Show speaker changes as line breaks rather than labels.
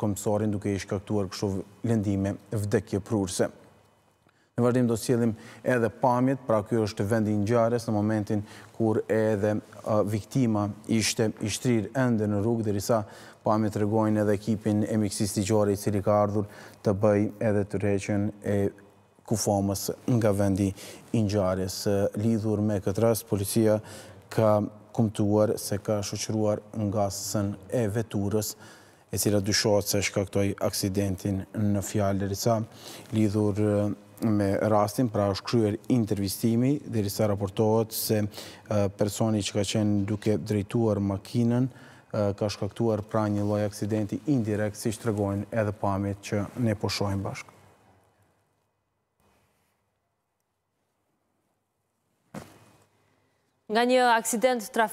komësorin duke i shkaktuar kështu lëndime vdekje prurëse. Në vazhdim do s'jelim edhe pamjet, pra kjo është vendin gjares në momentin kur edhe viktima ishte shtrirë ende në rrugë, dherisa pamjet të regojnë edhe ekipin e miksisti gjare i cili ka ardhur të bëj edhe të reqen e kufomës nga vendi ingjares. Lidhur me këtë rast, policia ka kumtuar se ka shuqruar nga sën e veturës e cila dyshohet se shkaktoj aksidentin në fjallë dhe lidhur me rastin, pra është kryer intervistimi dhe risa raportohet se personi që ka qenë duke drejtuar makinen ka shkaktuar pra një loj aksidenti indirekt si shtërgojnë edhe pamit që ne poshojnë bashkë.
Nga një aksident trafikë.